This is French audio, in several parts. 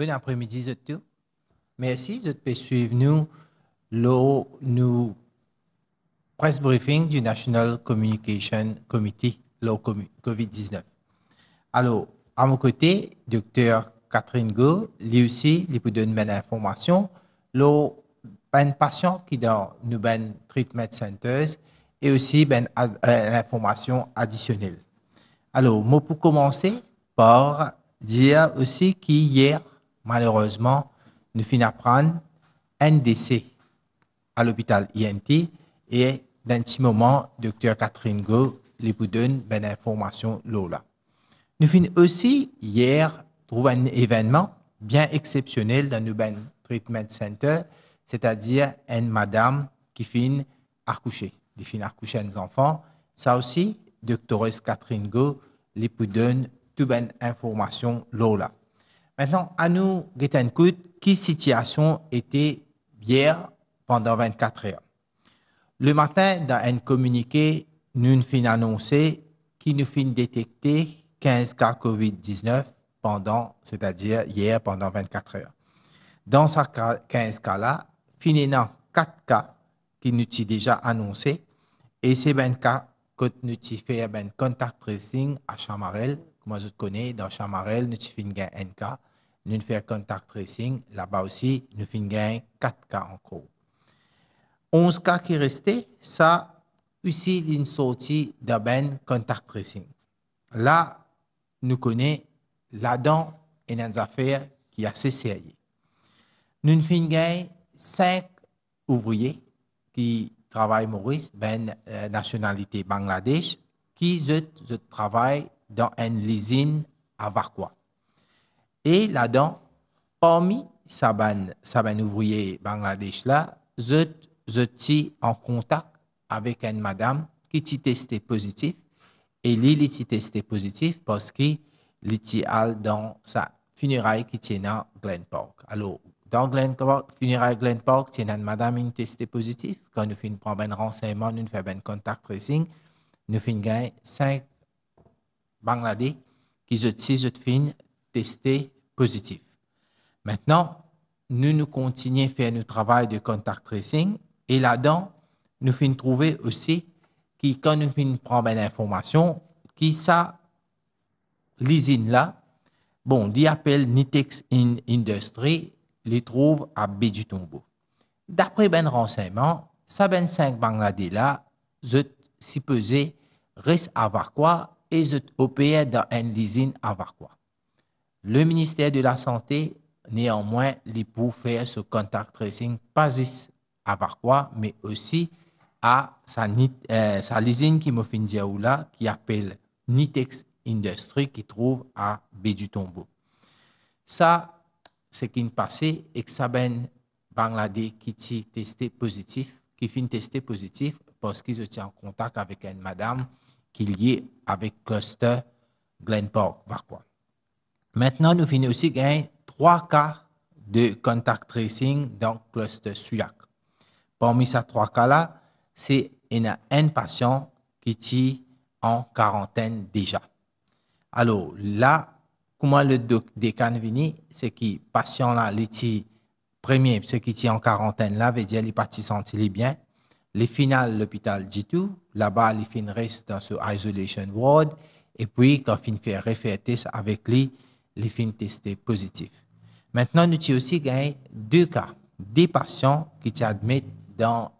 bon après-midi, à tous. Merci de te suivre nous, le nous press briefing du National Communication Committee, le COVID-19. Alors, à mon côté, docteur Catherine Go, lui aussi, il peut donner une information. Le ben patient qui dans nous ben treatment centers et aussi ben information additionnelle. Alors, moi pour commencer par dire aussi qu'hier, malheureusement, nous par prendre un décès à l'hôpital INT et d'un petit moment, docteur Catherine Go lui donne ben information Lola. Nous finissons aussi hier trouvé un événement bien exceptionnel dans le ben treatment center, c'est-à-dire une madame qui finit accoucher, qui finit accoucher des enfants. Ça aussi, doctoresse Catherine Go lui donne toute bonne information Lola. Maintenant, à nous, Getenkout, quelle situation était hier pendant 24 heures? Le matin, dans un communiqué, nous fin annoncé qu'il nous fin détecté 15 cas COVID-19 pendant, c'est-à-dire hier pendant 24 heures. Dans ces 15 cas-là, finalement, 4 cas qui nous ont déjà annoncés et ces 20 cas que nous avons fait un eh ben, contact tracing à Chamarel, comme je connais, dans Chamarel, nous avons fait un cas nous faisons contact tracing. Là-bas aussi, nous avons 4 cas en cours. 11 cas qui restaient, ça aussi une sortie de contact tracing. Là, nous connaissons là-dedans une affaire qui est assez sérieuse. Nous avons 5 ouvriers qui travaillent Maurice, ben euh, nationalité Bangladesh, qui travaillent dans une usine à Vakwa. Et là-dedans, parmi Saban, Saban ouvrier Bangladesh là, je, suis en contact avec une madame qui a testé positif. Et lui, il testé positif parce qu'il était dans sa funéraille qui était à Glen Park. Alors, dans Glen Park, funérailles Glen Park, a une madame qui testé positif. Quand nous faisons un renseignement, nous faisons un contact tracing, nous faisons cinq Bangladesh qui se tirent, se Testé positif. Maintenant, nous, nous continuons à faire notre travail de contact tracing et là-dedans, nous finissons trouver aussi qui, quand nous finissons prendre l'information, qui ça, l'usine là, bon, dit appelle Nitex Industries Industry, les trouve à B du tombeau. D'après ben renseignement, ça ben 5 Bangladesh là, si pesé, reste à avoir quoi et je opère dans une usine à avoir quoi. Le ministère de la Santé, néanmoins, les pour faire ce contact tracing, pas juste à Varquois, mais aussi à sa, euh, sa qui me fait là, qui appelle Nitex Industry, qui trouve à B du Tombeau. Ça, c'est qui est passé, et que ça ben Bangladesh qui t'y testé positif, qui finit testé positif parce qu'ils étaient en contact avec une madame qui est liée avec cluster Glen Park, Maintenant, nous finissons aussi avec trois cas de contact tracing dans le cluster SUAC. Parmi ces trois cas-là, c'est il y un patient qui est en quarantaine déjà. Alors là, comment le décan vient, c'est que le patient là, est premier, ce qui est en quarantaine là, veut dire qu'il n'est pas senti bien. Les final l'hôpital dit tout. Là-bas, il reste dans ce isolation ward. Et puis, quand il fait refaire avec lui, les fins testés positifs. Maintenant, nous avons aussi gagné deux cas, des patients qui s'admettent dans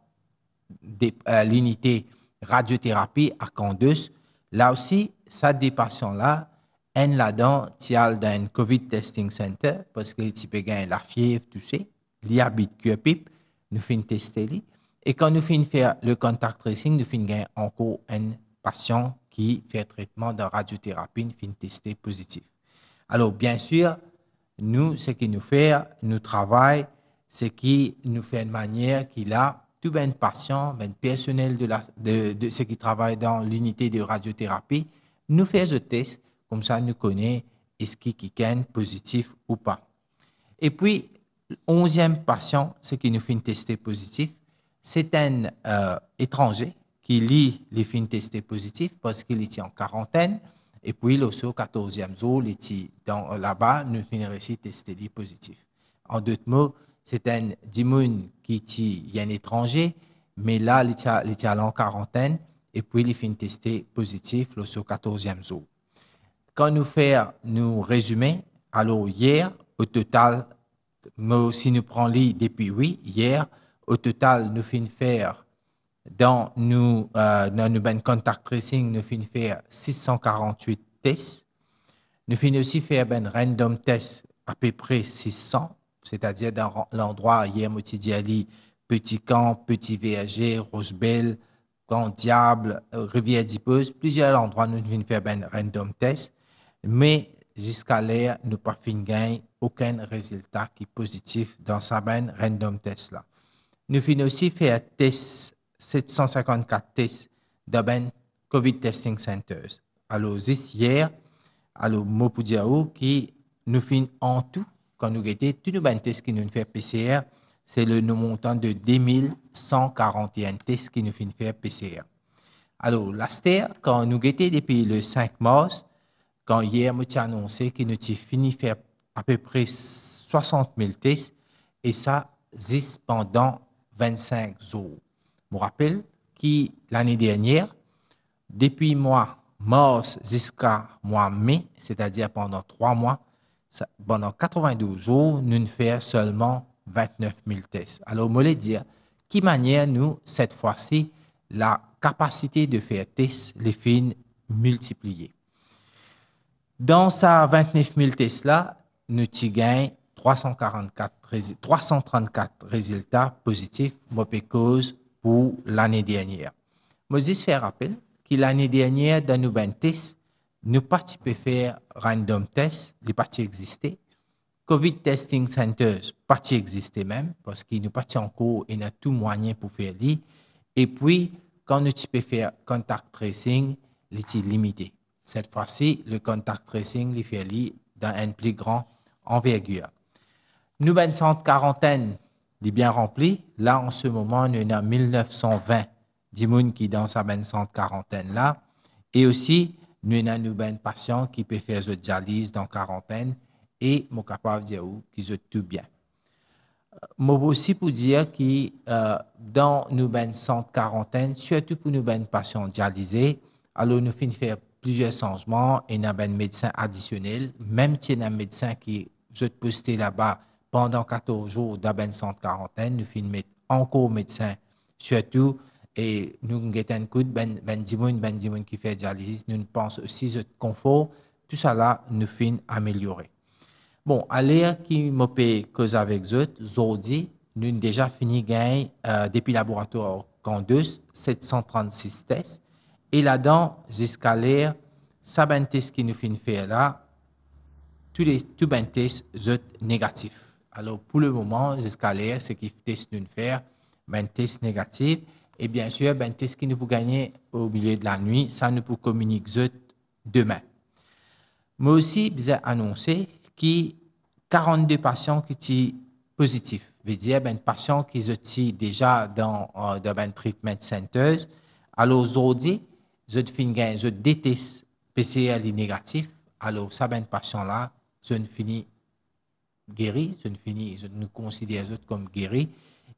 euh, l'unité radiothérapie à Candus. Là aussi, ça des patients-là, un là-dedans, dans un COVID testing center, parce que tu peux la fièvre, tout ça, l'habite QPIP, nous fin tester les. Et quand nous fin faire le contact tracing, nous fin encore un patient qui fait traitement de radiothérapie, nous fin tester positif. Alors, bien sûr, nous, ce qui nous fait, nous travaillons, ce qui nous fait une manière qu'il a tout bien patient, bien personnel de, la, de, ceux qui travaillent dans l'unité de radiothérapie, nous fait ce test, comme ça nous connaît est-ce qu'il est positif ou pas. Et puis, onzième patient, ce qui nous fait tester positif, c'est un euh, étranger qui lit les films testés positifs parce qu'il était en quarantaine et puis, le 14e jour, euh, là-bas, nous finissons testé positif. En d'autres mots, c'est un dimoun qui est un étranger, mais là, il est en quarantaine, et puis il finit testé positif le 14e jour. Quand nous faisons nous résumer, alors hier, au total, mais si nous prenons les depuis oui, hier, au total, nous finissons faire nous, euh, dans ben contact tracing, nous finissons faire 648 tests. Nous finissons aussi faire ben random test à peu près 600, c'est-à-dire dans l'endroit hier, Motidiali, Petit Camp, Petit VAG, Rosebel, Grand Diable, Rivière d'Ipeuse, plusieurs endroits nous finissons faire ben random test. Mais jusqu'à l'heure, nous pas gain aucun résultat qui est positif dans sa ben random test là. Nous finissons aussi faire test 754 tests d'Aben COVID Testing Centers. Alors, juste hier, alors, Mopoudiaou qui nous fait en tout, quand nous guettons, tous les tests qui nous fait PCR, c'est le montant de 2141 tests qui nous fait faire PCR. Alors, l'Aster, quand nous guettons depuis le 5 mars, quand hier, nous avons annoncé qu'il nous a fini faire à peu près 60 000 tests, et ça, pendant 25 jours. Je me rappelle que l'année dernière, depuis mois mars jusqu'à mois mai, c'est-à-dire pendant trois mois, pendant 92 jours, nous ne faisons seulement 29 000 tests. Alors, me les dire, qui manière nous, cette fois-ci, la capacité de faire tests, les fines multipliées Dans sa 29 000 tests là, nous avons 344, 334 résultats positifs, moi, cause pour l'année dernière. Moses fait rappel que l'année dernière, dans nos tests, nous participons faire random tests, les parties existaient. COVID testing centers, partie existaient même, parce qu'ils nous partent en cours et n'ont tout moyen pour faire les. Et puis, quand nous peux faire contact tracing, sont limité. Cette fois-ci, le contact tracing, les fait dans un plus grand envergure. Nous, de ben, quarantaine est bien rempli. Là, en ce moment, nous en a 1920 dimoun qui dans sa centre de quarantaine là. Et aussi, nous avons nous ben patient qui peut faire une dialyse dans quarantaine et mon capable dire qu'ils tout tout bien. Euh, moi aussi pour dire que euh, dans nos ben de quarantaine, surtout pour nos ben patients dialysés, alors nous fin faire plusieurs changements et nous avons un médecin additionnel, même si un médecin qui je posté là-bas pendant 14 jours dans de centre quarantaine. Nous finissons encore médecin, surtout. Et nous avons coup ben, ben dimoun, ben dimoun qui fait dialyse. Nous pensons aussi au confort. Tout cela nous finissons améliorer. Bon, à l'ère qui m'a cause avec eux, aujourd'hui, nous avons déjà fini gagner euh, depuis le laboratoire Candus, 736 tests. Et là-dedans, jusqu'à l'heure, ça, ben test qui nous finit faire là, tous les tout ben tests sont négatifs. Alors, pour le moment, jusqu'à l'air, ce qui teste nous faire, ben, test négatif. Et bien sûr, ben, test qui nous peut gagner au milieu de la nuit, ça nous peut communiquer demain. Mais aussi, vous ont annoncé qu'il y a 42 patients qui sont positifs. à dire, ben, patients qui sont déjà dans, euh, un dans de treatment Alors, aujourd'hui, je finis, je déteste PCR négatif. Alors, ça, ben, patient là, je ne finis Guéri, je ne finis, je nous considère les comme guéris.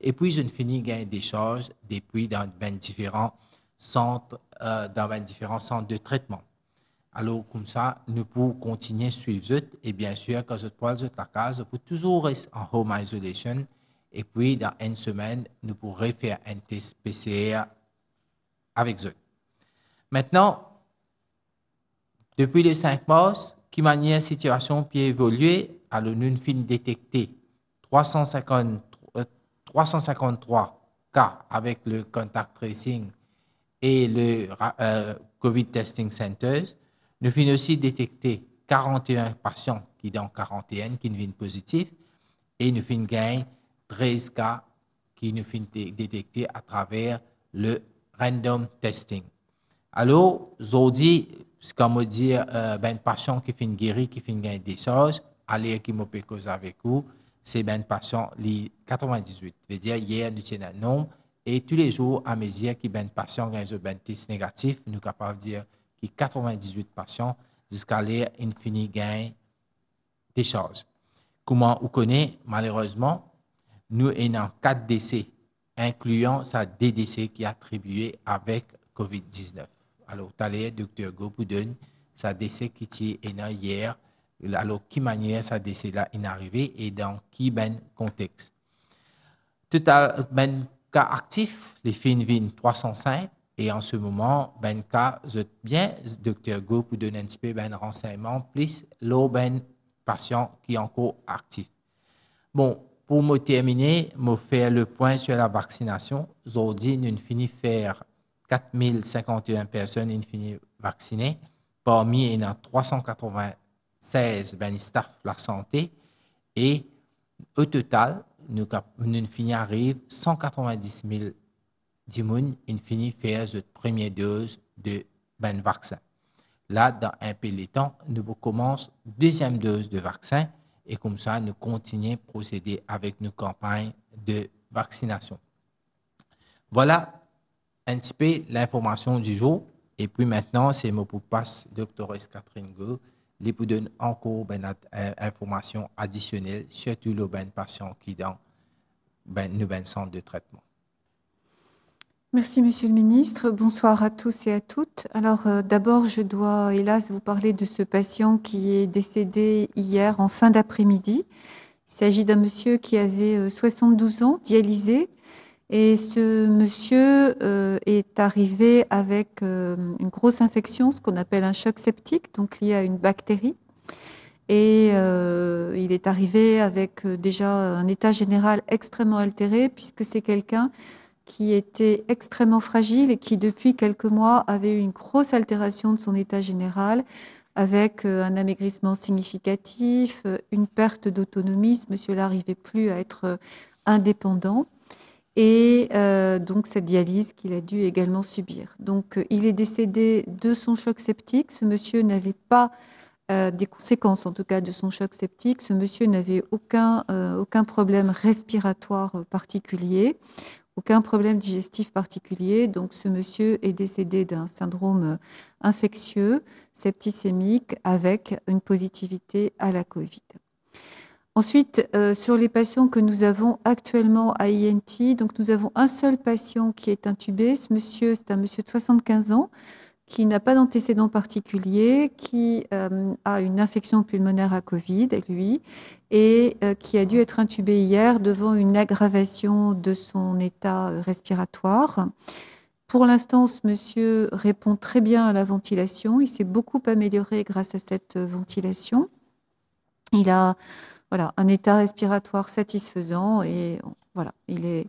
Et puis, je ne finis gain des charges dans différents centres, euh, dans 20 différents centres de traitement. Alors, comme ça, nous pouvons continuer à suivre eux. Et bien sûr, quand je prends la case, je peux toujours rester en home isolation. Et puis, dans une semaine, nous pourrons faire un test PCR avec eux. Maintenant, depuis le 5 mars, qui manière situation puis évoluer, alors nous avons détecté 353, 353 euh, cas avec le contact tracing et le euh, COVID testing centers. Nous finissons aussi détecté 41 patients qui dans 41 qui viennent positifs et nous finissons gagner 13 cas qui nous finissent détectés à travers le random testing. Alors, aujourd'hui, comme dire, euh, ben, une passion qui une guérie, qui finit gagner des choses, aller qui m'a cause avec vous, c'est ben, une passion, 98, veut dire, hier, nous tenons un nombre, et tous les jours, à mesure qui ben, passion, gagne un ben, test négatif, nous capable de dire, que 98 patients, jusqu'à l'air infini gain des choses. Comment on connaît? malheureusement, nous avons quatre décès, incluant sa décès qui est avec COVID-19 alors taliye docteur Gobudun, sa décès qui était hier alors qui manière sa décès là est arrivé et dans qui ben contexte total ben cas actif les finvin 305 et en ce moment ben cas bien docteur Gobudun NSP ben renseignement plus l'eau ben patient qui est encore actif bon pour me terminer me faire le point sur la vaccination aujourd'hui nous fini faire 051 personnes infinies vaccinées, parmi il y a 396 staff de la santé et au total, nous, nous finissons arrive 190 000 personnes finissent faire la première dose de ben vaccin. Là, dans un peu de temps, nous commençons la deuxième dose de vaccin et comme ça, nous continuons à procéder avec nos campagnes de vaccination. Voilà un l'information du jour. Et puis maintenant, c'est mon pour passe, doctoresse Catherine Go, qui vous donne encore ben, une euh, information additionnelle, surtout le ben patient qui est dans ben, le ben centre de traitement. Merci, Monsieur le Ministre. Bonsoir à tous et à toutes. Alors, euh, d'abord, je dois, hélas, vous parler de ce patient qui est décédé hier en fin d'après-midi. Il s'agit d'un monsieur qui avait 72 euh, ans, dialysé, et ce monsieur euh, est arrivé avec euh, une grosse infection, ce qu'on appelle un choc septique, donc lié à une bactérie. Et euh, il est arrivé avec déjà un état général extrêmement altéré, puisque c'est quelqu'un qui était extrêmement fragile et qui, depuis quelques mois, avait eu une grosse altération de son état général, avec un amaigrissement significatif, une perte d'autonomie. Ce monsieur-là n'arrivait plus à être indépendant et euh, donc cette dialyse qu'il a dû également subir. Donc euh, il est décédé de son choc septique. Ce monsieur n'avait pas euh, des conséquences, en tout cas, de son choc septique. Ce monsieur n'avait aucun, aucun problème respiratoire particulier, aucun problème digestif particulier. Donc ce monsieur est décédé d'un syndrome infectieux septicémique avec une positivité à la Covid. Ensuite, euh, sur les patients que nous avons actuellement à INT, donc nous avons un seul patient qui est intubé. Ce monsieur, c'est un monsieur de 75 ans qui n'a pas d'antécédent particulier, qui euh, a une infection pulmonaire à Covid, lui, et euh, qui a dû être intubé hier devant une aggravation de son état respiratoire. Pour l'instant, ce monsieur répond très bien à la ventilation. Il s'est beaucoup amélioré grâce à cette ventilation. Il a voilà, un état respiratoire satisfaisant et voilà, il est,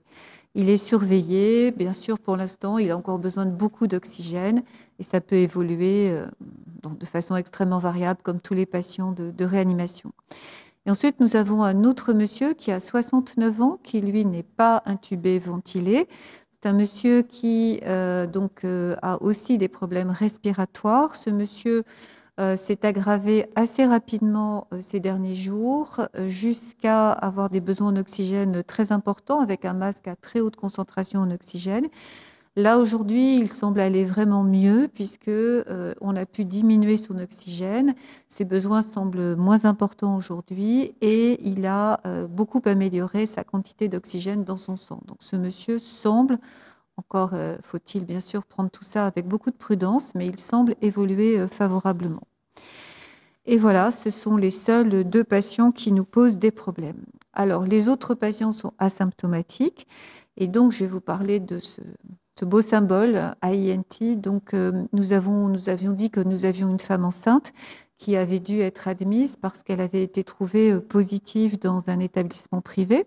il est surveillé. Bien sûr, pour l'instant, il a encore besoin de beaucoup d'oxygène et ça peut évoluer euh, de façon extrêmement variable, comme tous les patients de, réanimation. Et ensuite, nous avons un autre monsieur qui a 69 ans, qui lui n'est pas intubé, ventilé. C'est un monsieur qui euh, donc euh, a aussi des problèmes respiratoires. Ce monsieur s'est euh, aggravé assez rapidement euh, ces derniers jours, euh, jusqu'à avoir des besoins en oxygène très importants avec un masque à très haute concentration en oxygène. Là aujourd'hui, il semble aller vraiment mieux puisque on a pu diminuer son oxygène. Ses besoins semblent moins importants aujourd'hui et il a beaucoup amélioré sa quantité d'oxygène dans son sang. Donc ce monsieur semble encore euh, faut-il bien sûr prendre tout ça avec beaucoup de prudence, mais il semble évoluer euh, favorablement. Et voilà, ce sont les seuls deux patients qui nous posent des problèmes. Alors, les autres patients sont asymptomatiques, et donc je vais vous parler de ce, beau symbole AINT. E donc, euh, nous avions dit que nous avions une femme enceinte qui avait dû être admise parce qu'elle avait été trouvée positive dans un établissement privé.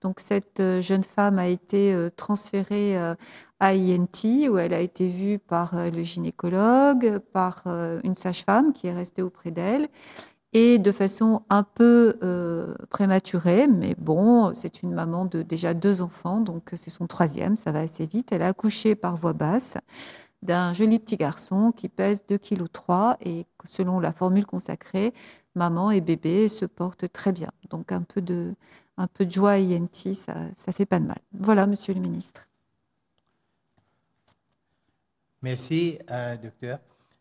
Donc cette euh, jeune femme a été euh, transférée euh, à INT où elle a été vue par le gynécologue, par une sage-femme qui est restée auprès d'elle. Et de façon un peu prématurée, mais bon, c'est une maman de déjà deux enfants, donc c'est son troisième, ça va assez vite. Elle a accouché par voix basse d'un joli petit garçon qui pèse 2,3 kg et selon la formule consacrée, maman et bébé se portent très bien. Donc un peu de, un peu de joie INT, ça, ça fait pas de mal. Voilà, monsieur le ministre. Merci, euh, docteur.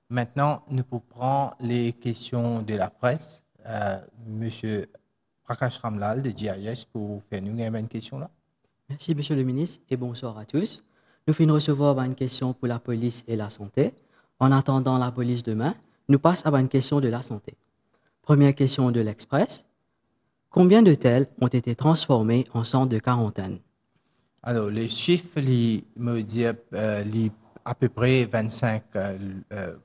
Maintenant, nous pourrons les questions de la presse. Euh, monsieur Prakash Ramlal de GIS pour faire une question là. Merci, monsieur le ministre, et bonsoir à tous. Nous finissons recevoir une question pour la police et la santé. En attendant la police demain, nous passons à une question de la santé. Première question de l'Express. Combien d'hôtels ont été transformés en centre de quarantaine? Alors, les chiffres me disent euh, à peu près 25 euh, euh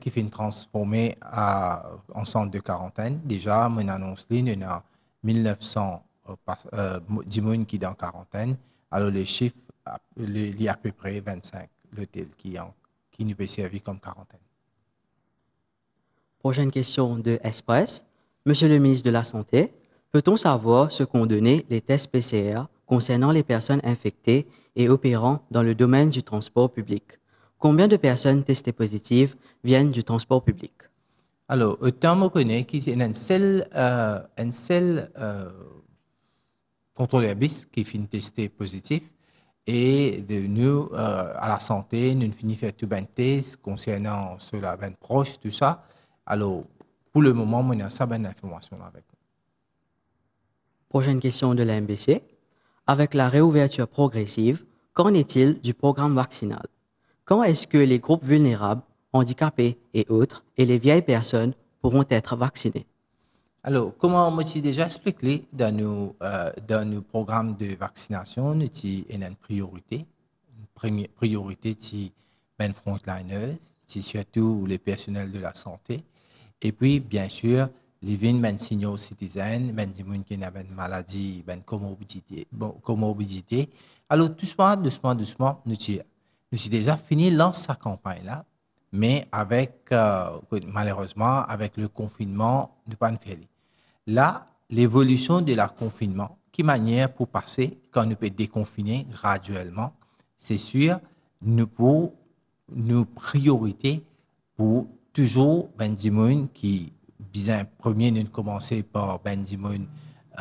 qui fait transformer à, en centre de quarantaine. Déjà, mon annonce ligne, en a 1900 euh, personnes euh, qui sont en quarantaine. Alors, les chiffres, il y a à peu près 25 hôtels qui, qui nous peut servir comme quarantaine. Prochaine question de Express. Monsieur le ministre de la Santé, peut-on savoir ce qu'ont donné les tests PCR concernant les personnes infectées et opérant dans le domaine du transport public Combien de personnes testées positives viennent du transport public Alors, autant me connaît qu'il y a un seul, euh, euh, contrôleur bis qui finit testé positif. Et nous, euh, à la santé, nous finissons faire tout un ben test concernant cela, ben proches tout ça. Alors, pour le moment, on ben a ça bonne information avec nous. Prochaine question de la MBC. Avec la réouverture progressive, qu'en est-il du programme vaccinal Quand est-ce que les groupes vulnérables, handicapés et autres, et les vieilles personnes pourront être vaccinés alors, comment on m'a déjà expliqué dans nos, euh, dans nos programmes de vaccination, nous avons une priorité. Une première priorité, c'est ben, les frontliners, surtout les personnels de la santé. Et puis, bien sûr, vins, ben signaux citizen, ben gens qui ont une maladie, ben comorbidité, comorbidité. Alors, doucement, doucement, doucement, nous tirons. Nous sommes déjà fini dans sa campagne là, mais avec, euh, malheureusement, avec le confinement de faire. Là, l'évolution de la confinement, qui manière pour passer quand nous peut déconfiner graduellement, c'est sûr, nous pour nous priorités pour toujours Ben Moon, qui bien premier nous commencer par Ben Moon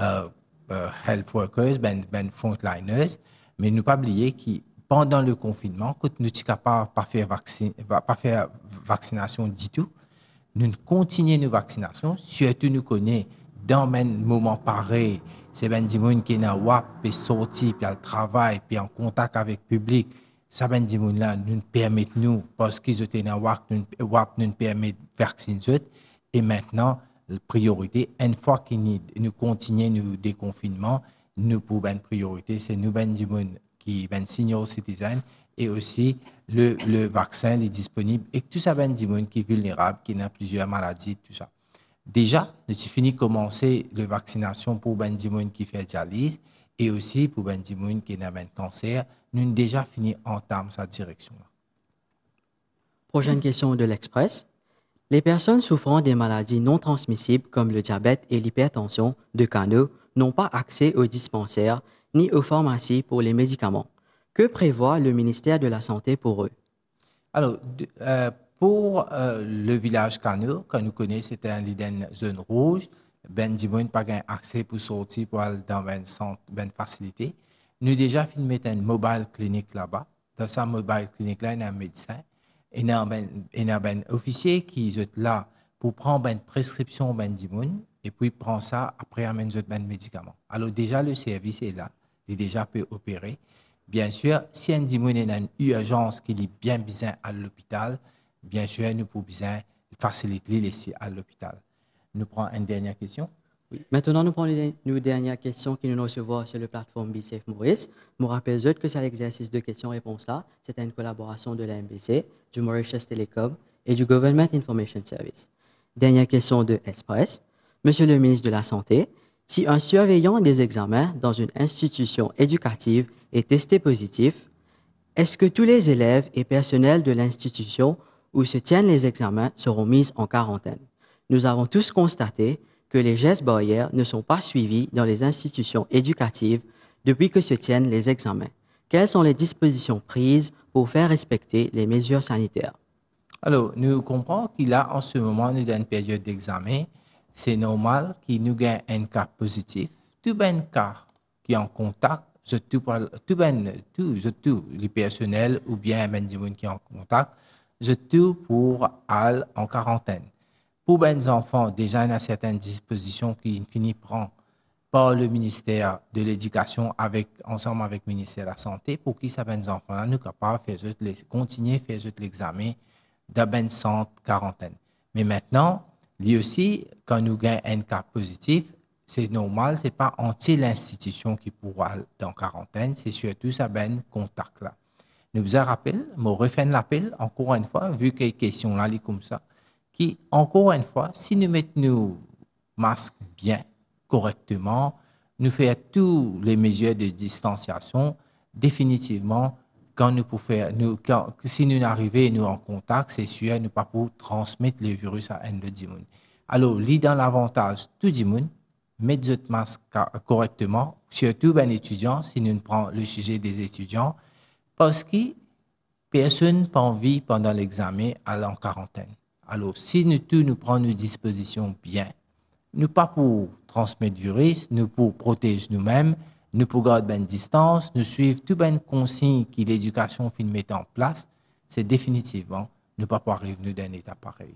euh, euh, Health Workers, Ben, ben Frontliners, mais nous pas oublier qui pendant le confinement, quand nous ne pas, pas faire vaccin, pas faire vaccination du tout, nous continuons nos vaccinations, surtout nous connaissons dans un moment pareil, c'est Ben Moon qui est dans WAP, puis sorti, puis le travail, puis en contact avec le public. Saben Dimoun là nous permet nous, parce qu'ils ont été dans WAP, nous permettons de vacciner et maintenant, la priorité, une fois que nous continuons nos déconfinement, nous pour une priorité, c'est nous ben Dimoun qui ben senior citizen et aussi le, le vaccin est disponible et tout ça ben Dimoun qui est vulnérable, qui a plusieurs maladies, tout ça. Déjà, nous avons fini de commencer la vaccination pour ben Dimoun qui fait dialyse et aussi pour ben Dimoun qui a un cancer nous déjà fini en termes sa direction. Prochaine question de l'Express. Les personnes souffrant des maladies non transmissibles comme le diabète et l'hypertension de canaux n'ont pas accès aux dispensaires ni aux pharmacies pour les médicaments. Que prévoit le ministère de la Santé pour eux Alors, euh, pour euh, le village Cano, que nous connaissons, c'était une zone rouge. Ben Dimoun n'a pas accès pour sortir pour aller dans une ben facilité nous déjà filmé une mobile clinique là-bas. Dans sa mobile clinique là, il y a un médecin, il y a un, ben, ben officier qui est là pour prendre ben une prescription ben dimoun et puis prend ça après amène un médicament. Alors déjà le service est là, il est déjà peut opérer. Bien sûr, si un dimoun a une urgence qui est bien besoin à l'hôpital, bien sûr nous pouvons faciliter les à l'hôpital. Nous prenons une dernière question. Maintenant, nous prenons une dernière question qui nous recevons sur la plateforme Safe Maurice. Je rappelle que c'est l'exercice de questions-réponses là. C'est une collaboration de la MBC, du Mauritius Telecom et du Government Information Service. Dernière question de Express. Monsieur le ministre de la Santé, si un surveillant des examens dans une institution éducative est testé positif, est-ce que tous les élèves et personnels de l'institution où se tiennent les examens seront mis en quarantaine Nous avons tous constaté que les gestes barrières ne sont pas suivis dans les institutions éducatives depuis que se tiennent les examens. Quelles sont les dispositions prises pour faire respecter les mesures sanitaires? Alors, nous comprenons qu'il a en ce moment, une période d'examen, c'est normal qu'il nous gagne un cas positif. Tout un cas qui est en contact, tout, ben, tout, tout le personnel ou bien qui est en contact, tout pour aller en quarantaine pour les ben enfants, déjà, il y a certaines dispositions qui, qui prend par le ministère de l'Éducation avec, ensemble avec le ministère de la Santé pour qui ces ben enfants là, nous capables de continuer à faire l'examen ben de centre quarantaine. Mais maintenant, lui aussi, quand nous gagnons un cas positif, c'est normal, c'est pas anti l'institution qui pourra être en quarantaine, c'est surtout ça ben contact là. Nous vous rappelons, je refais l'appel encore une fois, vu que les questions là, comme ça qui, encore une fois, si nous mettons nos masques bien, correctement, nous faisons toutes les mesures de distanciation, définitivement, quand nous pouvons faire, nous, si nous arrivons nous en contact, c'est sûr, nous pas transmettre le virus à un de monde. Alors, l'idée dans l'avantage tout le monde, mettre votre masque correctement, surtout un étudiant, si nous prenons le sujet des étudiants, parce que personne n'a envie pendant l'examen à en quarantaine. Alors, si nous, tous nous prenons nos dispositions bien, nous pas pour transmettre du virus, nous pour protéger nous-mêmes, nous pour garder une ben distance, nous suivre tout les ben consignes que l'éducation fin met en place, c'est définitivement ne pas pour arriver dans état pareil.